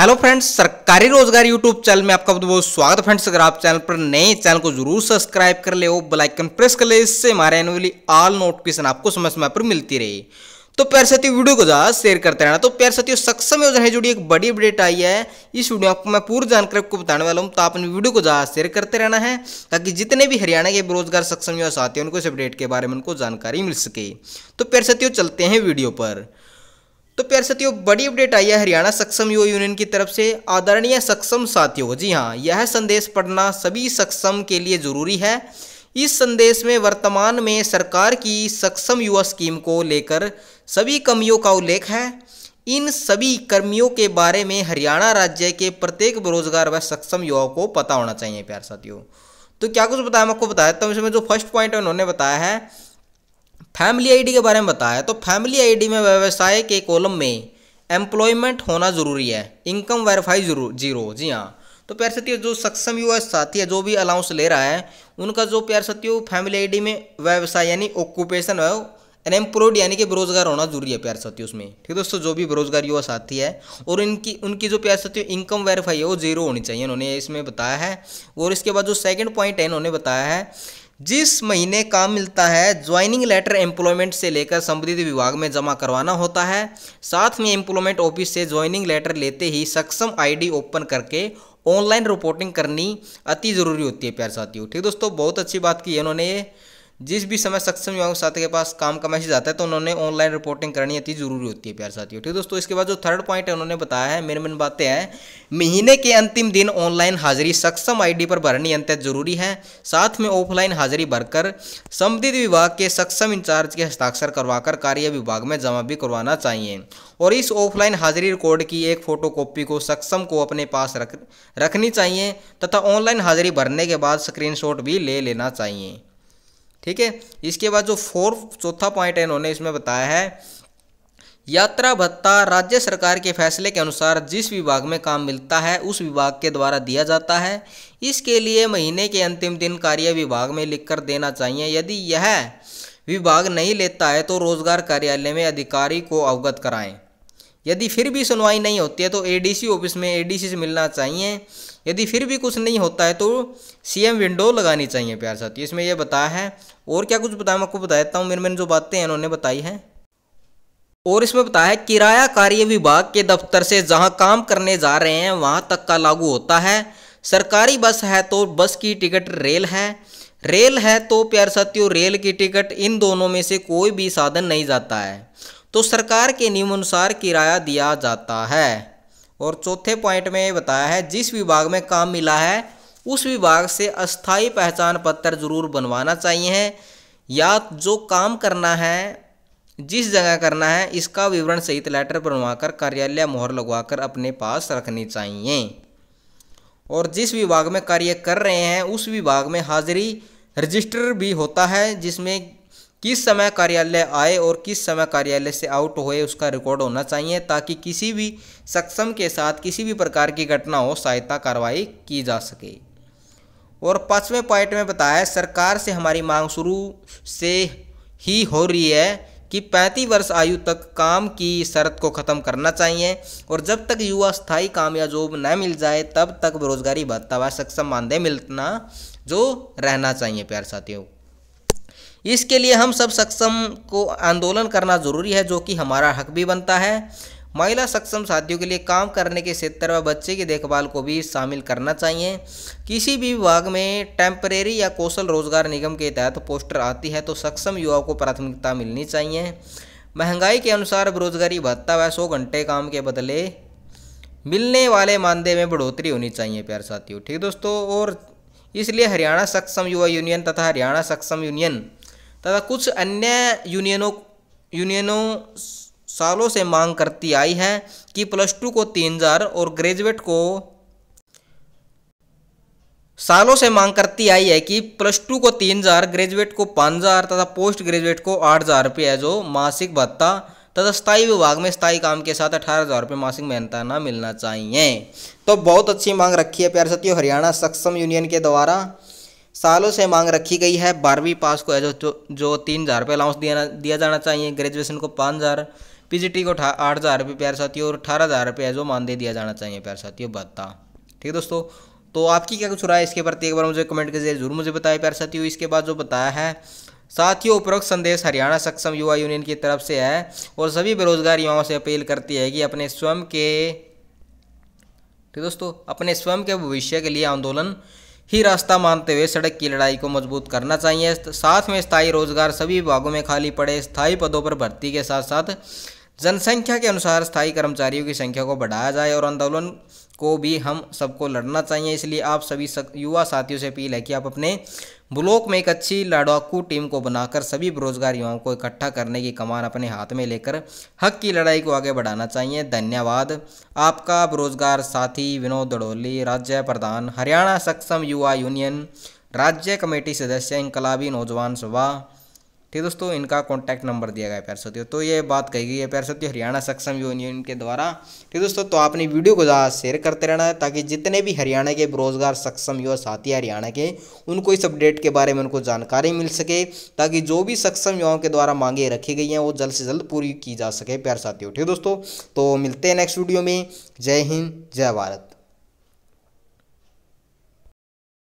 hello friends सरकारी रोजगार YouTube channel में आपका बहुत बहुत स्वागत है फ्रेंड्स अगर आप चैनल पर नए चैनल को जरूर सब्सक्राइब कर ले बेल आइकन प्रेस कर ले इससे हमारे आने वाली ऑल नोटिफिकेशन आपको समय समय पर मिलती रहे तो प्यार साथियों वीडियो को ज़्यादा शेयर करते रहना तो प्यार साथियों सक्षम योजना है जुड़ी एक बड़ी अपडेट आई है इस वीडियो आपको मैं पूरी जानकारी आपको बताने वाला हूँ तो आपने वीडियो को ज़्यादा शेयर करते रहना है ताकि जितने भी हरियाणा के बेरोजगार सक्षम युवा साथी उनको इस अपडेट के बारे में उनको जानकारी मिल सके तो प्यार साथियों चलते हैं वीडियो पर तो प्यार साथियों बड़ी अपडेट आई है हरियाणा सक्षम युवा यूनियन की तरफ से आदरणीय सक्षम साथियों जी हाँ यह संदेश पढ़ना सभी सक्षम के लिए जरूरी है इस संदेश में वर्तमान में सरकार की सक्षम युवा स्कीम को लेकर सभी कमियों का उल्लेख है इन सभी कर्मियों के बारे में हरियाणा राज्य के प्रत्येक बेरोजगार व सक्षम युवाओं को पता होना चाहिए प्यार साथियों तो क्या कुछ बताया मैं आपको बता देता हूँ इसमें जो फर्स्ट पॉइंट है उन्होंने बताया है फैमिली आईडी के बारे में बताया तो फैमिली आईडी में व्यवसाय के कॉलम में एम्प्लॉयमेंट होना जरूरी है इनकम वेरीफाई जरूर जीरो जी हाँ तो प्यार सत्यो जो सक्षम युवा साथी है जो भी अलाउंस ले रहा है उनका जो प्यार सत्यो फैमिली आईडी में व्यवसाय यानी ऑक्यूपेशन है अनएम्प्लॉयड यानी कि बेरोजगार होना जरूरी है प्यार साथियों उसमें ठीक है दोस्तों जो भी बेरोजगार युवा साथी है और इनकी उनकी जो प्यार सत्यो इनकम वेरीफाई है वो जीरो होनी चाहिए इन्होंने इसमें बताया है और इसके बाद जो सेकेंड पॉइंट है इन्होंने बताया है जिस महीने काम मिलता है ज्वाइनिंग लेटर एम्प्लॉयमेंट से लेकर संबंधित विभाग में जमा करवाना होता है साथ में एम्प्लॉयमेंट ऑफिस से ज्वाइनिंग लेटर लेते ही सक्षम आईडी ओपन करके ऑनलाइन रिपोर्टिंग करनी अति ज़रूरी होती है प्यार साथियों ठीक दोस्तों बहुत अच्छी बात की है उन्होंने ये जिस भी समय सक्षम युवाओं के साथी के पास काम का मैसेज आता है तो उन्होंने ऑनलाइन रिपोर्टिंग करनी अति जरूरी होती है प्यार साथियों ठीक है दोस्तों इसके बाद जो थर्ड पॉइंट है उन्होंने बताया है मेरे मेन बातें हैं महीने के अंतिम दिन ऑनलाइन हाजिरी सक्षम आईडी पर भरनी अत्यंत जरूरी है साथ में ऑफलाइन हाजिरी भरकर संबंधित विभाग के सक्षम इंचार्ज के हस्ताक्षर करवाकर कार्य विभाग में जमा भी करवाना चाहिए और इस ऑफलाइन हाजिरी रिकॉर्ड की एक फोटोकॉपी को सक्षम को अपने पास रख रखनी चाहिए तथा ऑनलाइन हाजिरी भरने के बाद स्क्रीनशॉट भी ले लेना चाहिए ठीक है इसके बाद जो फोर चौथा पॉइंट है इन्होंने इसमें बताया है यात्रा भत्ता राज्य सरकार के फैसले के अनुसार जिस विभाग में काम मिलता है उस विभाग के द्वारा दिया जाता है इसके लिए महीने के अंतिम दिन कार्य विभाग में लिखकर देना चाहिए यदि यह विभाग नहीं लेता है तो रोजगार कार्यालय में अधिकारी को अवगत कराएं यदि फिर भी सुनवाई नहीं होती है तो एडीसी ऑफिस में एडीसी से मिलना चाहिए यदि फिर भी कुछ नहीं होता है तो सीएम विंडो लगानी चाहिए प्यार साथी इसमें यह बताया है और क्या कुछ बताया मैं आपको बता देता हूँ मेरे मैंने जो बातें हैं उन्होंने बताई है और इसमें बताया है किराया कार्य विभाग के दफ्तर से जहाँ काम करने जा रहे हैं वहाँ तक का लागू होता है सरकारी बस है तो बस की टिकट रेल है रेल है तो प्यार साथियों रेल की टिकट इन दोनों में से कोई भी साधन नहीं जाता है तो सरकार के नियमानुसार किराया दिया जाता है और चौथे पॉइंट में बताया है जिस विभाग में काम मिला है उस विभाग से अस्थाई पहचान पत्र जरूर बनवाना चाहिए या जो काम करना है जिस जगह करना है इसका विवरण सहित लेटर बनवाकर कार्यालय मोहर लगवाकर अपने पास रखनी चाहिए और जिस विभाग में कार्य कर रहे हैं उस विभाग में हाजिरी रजिस्टर भी होता है जिसमें किस समय कार्यालय आए और किस समय कार्यालय से आउट हुए उसका रिकॉर्ड होना चाहिए ताकि किसी भी सक्षम के साथ किसी भी प्रकार की घटना हो सहायता कार्रवाई की जा सके और पाँचवें पॉइंट में बताया सरकार से हमारी मांग शुरू से ही हो रही है कि पैंतीस वर्ष आयु तक काम की शर्त को ख़त्म करना चाहिए और जब तक युवा स्थायी काम या जॉब न मिल जाए तब तक बेरोजगारी भत्ता व सक्षम मानदेय मिलना जो रहना चाहिए प्यार साथियों इसके लिए हम सब सक्षम को आंदोलन करना ज़रूरी है जो कि हमारा हक भी बनता है महिला सक्षम साथियों के लिए काम करने के क्षेत्र व बच्चे की देखभाल को भी शामिल करना चाहिए किसी भी विभाग में टेम्परेरी या कौशल रोजगार निगम के तहत पोस्टर आती है तो सक्षम युवाओं को प्राथमिकता मिलनी चाहिए महंगाई के अनुसार बेरोजगारी भत्ता व सौ घंटे काम के बदले मिलने वाले मानदेय में बढ़ोतरी होनी चाहिए प्यार साथियों ठीक दोस्तों और इसलिए हरियाणा सक्षम युवा यूनियन तथा हरियाणा सक्षम यूनियन तथा कुछ अन्य यूनियनों यूनियनों सालों से मांग करती आई है कि प्लस टू को तीन हज़ार और ग्रेजुएट को सालों से मांग करती आई है कि प्लस टू को तीन हज़ार ग्रेजुएट को पाँच हज़ार तथा पोस्ट ग्रेजुएट को आठ हज़ार रुपये है जो मासिक भत्ता तथा स्थायी विभाग में स्थायी काम के साथ अठारह हज़ार रुपये मासिक मेहनताना मिलना चाहिए तो बहुत अच्छी मांग रखी है प्यार सत्यो हरियाणा सक्षम यूनियन के द्वारा सालों से मांग रखी गई है बारहवीं पास को है जो जो तीन हज़ार रुपये अलाउंस दिया दिया जाना चाहिए ग्रेजुएशन को पाँच हज़ार टी को आठ हज़ार रुपये प्यार साथियों और अठारह हज़ार रुपये है जो दे दिया जाना चाहिए प्यार साथियों बता ठीक है दोस्तों तो आपकी क्या कुछ राय इसके प्रति एक बार मुझे कमेंट के जरिए जरूर मुझे बताया प्यार साथियों इसके बाद जो बताया है साथियों उपरोक्त संदेश हरियाणा सक्षम युवा यूनियन की तरफ से है और सभी बेरोजगार युवाओं से अपील करती है कि अपने स्वयं के ठीक दोस्तों अपने स्वयं के भविष्य के लिए आंदोलन ही रास्ता मानते हुए सड़क की लड़ाई को मजबूत करना चाहिए साथ में स्थायी रोजगार सभी विभागों में खाली पड़े स्थायी पदों पर भर्ती के साथ साथ जनसंख्या के अनुसार स्थायी कर्मचारियों की संख्या को बढ़ाया जाए और आंदोलन को भी हम सबको लड़ना चाहिए इसलिए आप सभी सक, युवा साथियों से अपील है कि आप अपने ब्लॉक में एक अच्छी लड़ाकू टीम को बनाकर सभी बेरोजगार युवाओं को इकट्ठा करने की कमान अपने हाथ में लेकर हक की लड़ाई को आगे बढ़ाना चाहिए धन्यवाद आपका बेरोजगार साथी विनोद दड़ोली राज्य प्रधान हरियाणा सक्षम युवा यूनियन राज्य कमेटी सदस्य इनकलाबी नौजवान सभा ठीक है दोस्तों इनका कॉन्टैक्ट नंबर दिया गया प्यार साथियों तो ये बात कही गई है प्यार साथियों हरियाणा सक्षम यूनियन के द्वारा ठीक है दोस्तों तो आपने वीडियो को ज़्यादा शेयर करते रहना है ताकि जितने भी हरियाणा के बेरोजगार सक्षम युवा साथी हरियाणा के उनको इस अपडेट के बारे में उनको जानकारी मिल सके ताकि जो भी सक्षम युवाओं के द्वारा मांगे रखी गई हैं वो जल्द से जल्द पूरी की जा सके प्यार साथियों ठीक है दोस्तों तो मिलते हैं नेक्स्ट वीडियो में जय हिंद जय भारत